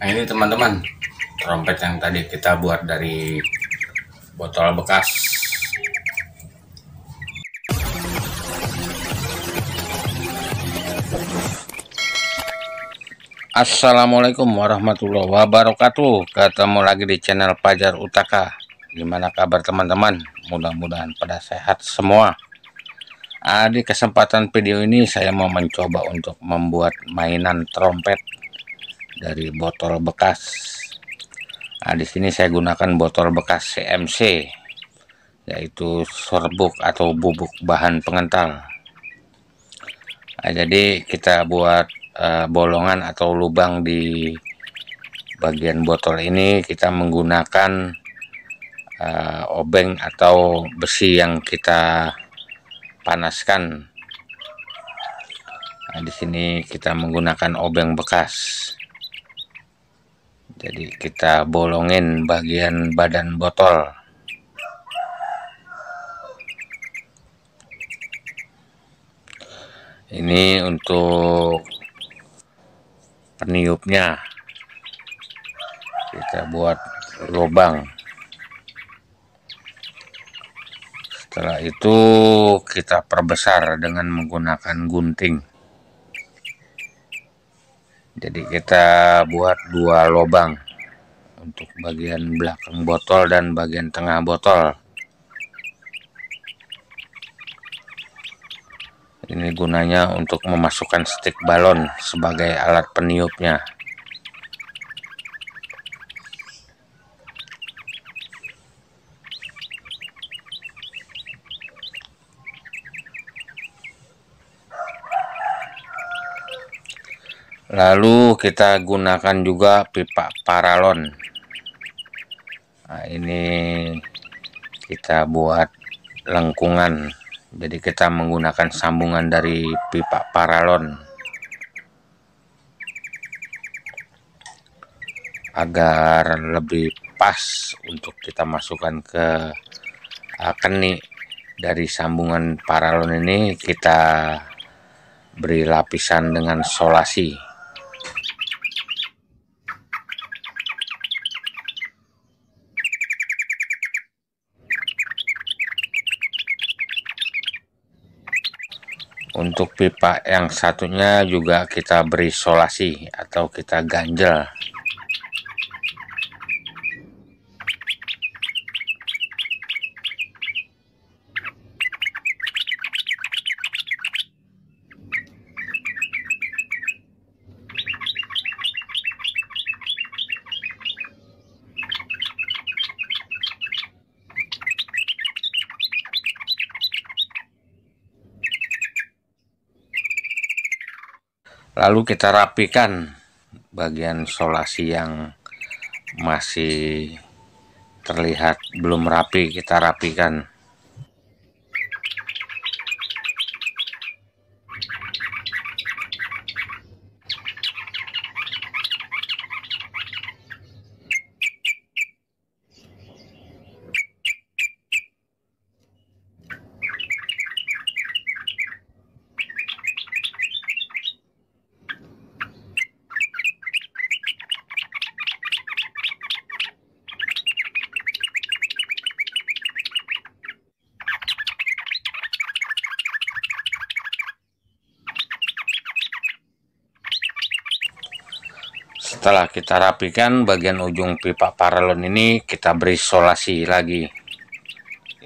Nah ini teman-teman trompet yang tadi kita buat dari botol bekas. Assalamualaikum warahmatullah wabarakatuh. Ketemu lagi di channel Pajar Utaka. Gimana kabar teman-teman? Mudah-mudahan pada sehat semua. Nah, di kesempatan video ini saya mau mencoba untuk membuat mainan trompet dari botol bekas nah di sini saya gunakan botol bekas CMC yaitu serbuk atau bubuk bahan pengental nah, jadi kita buat uh, bolongan atau lubang di bagian botol ini kita menggunakan uh, obeng atau besi yang kita panaskan. Nah, di sini kita menggunakan obeng bekas jadi kita bolongin bagian badan botol ini untuk peniupnya kita buat lubang setelah itu kita perbesar dengan menggunakan gunting jadi kita buat dua lubang untuk bagian belakang botol dan bagian tengah botol ini gunanya untuk memasukkan stick balon sebagai alat peniupnya lalu kita gunakan juga pipa paralon nah, ini kita buat lengkungan jadi kita menggunakan sambungan dari pipa paralon agar lebih pas untuk kita masukkan ke uh, dari sambungan paralon ini kita beri lapisan dengan solasi untuk pipa yang satunya juga kita beri solasi atau kita ganjel lalu kita rapikan bagian solasi yang masih terlihat belum rapi kita rapikan setelah kita rapikan bagian ujung pipa paralon ini kita beri solasi lagi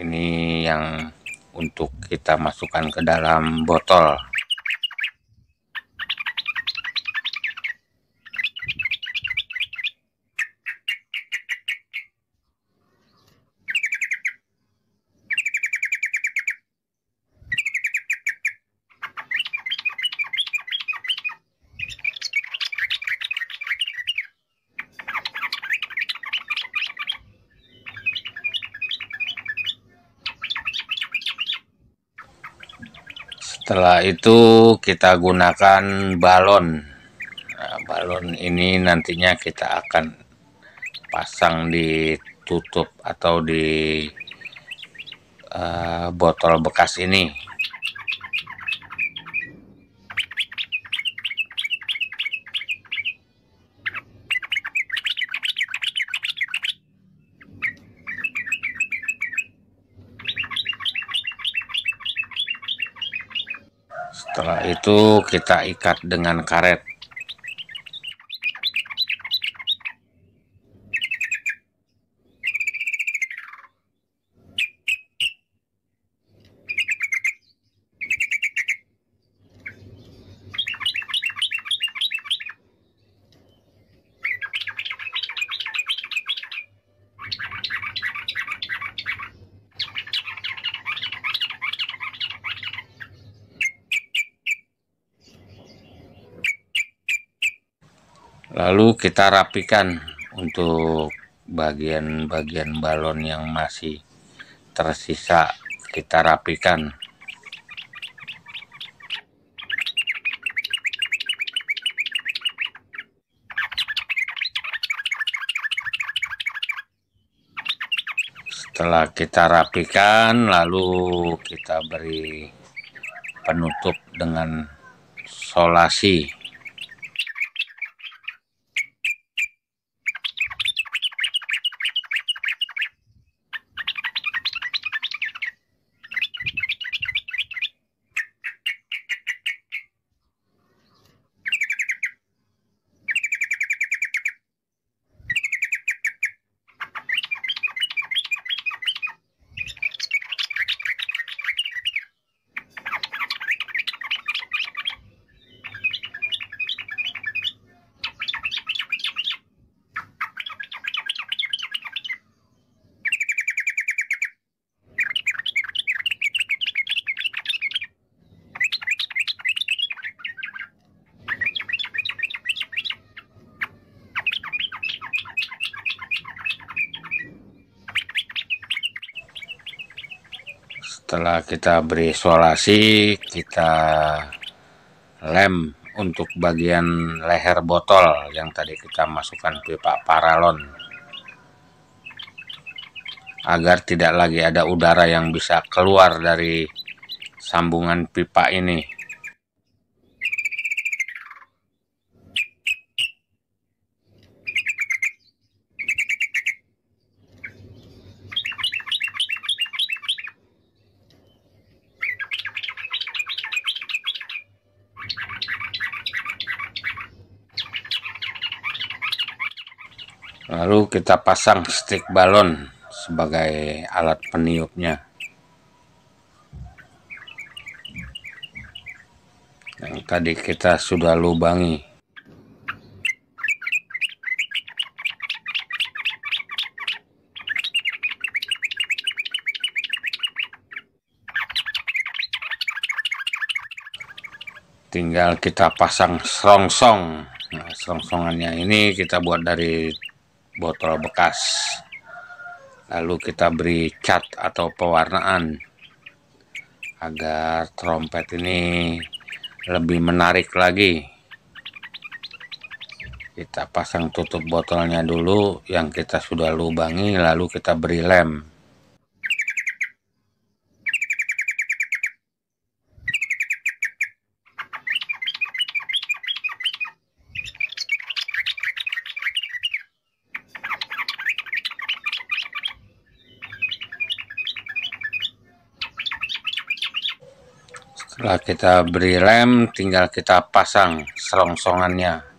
ini yang untuk kita masukkan ke dalam botol setelah itu kita gunakan balon nah, balon ini nantinya kita akan pasang di tutup atau di uh, botol bekas ini setelah itu kita ikat dengan karet lalu kita rapikan untuk bagian-bagian balon yang masih tersisa kita rapikan setelah kita rapikan lalu kita beri penutup dengan solasi setelah kita beri isolasi kita lem untuk bagian leher botol yang tadi kita masukkan pipa paralon agar tidak lagi ada udara yang bisa keluar dari sambungan pipa ini lalu kita pasang stick balon sebagai alat peniupnya yang tadi kita sudah lubangi tinggal kita pasang serongsong nah, serongsongannya ini kita buat dari botol bekas lalu kita beri cat atau pewarnaan agar trompet ini lebih menarik lagi kita pasang tutup botolnya dulu yang kita sudah lubangi lalu kita beri lem Setelah kita beri lem, tinggal kita pasang selongsongannya.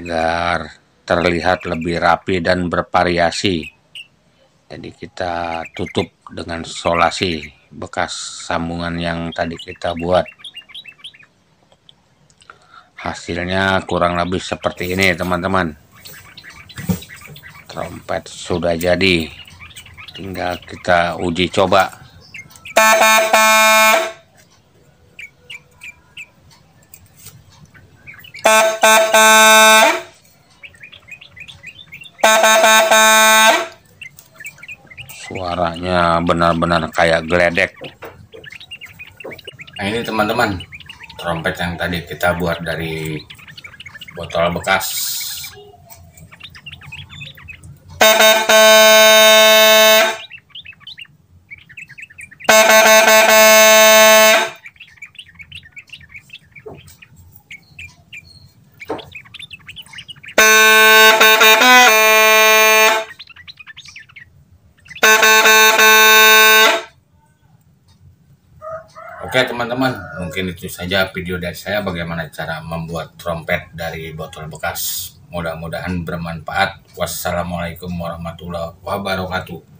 agar terlihat lebih rapi dan bervariasi. Jadi kita tutup dengan solasi bekas sambungan yang tadi kita buat. Hasilnya kurang lebih seperti ini teman-teman. Trompet sudah jadi. Tinggal kita uji coba. Suaranya benar-benar kayak geledek. Nah ini teman-teman, trompet yang tadi kita buat dari botol bekas. Oke teman-teman, mungkin itu saja video dari saya bagaimana cara membuat trompet dari botol bekas. Mudah-mudahan bermanfaat. Wassalamualaikum warahmatullahi wabarakatuh.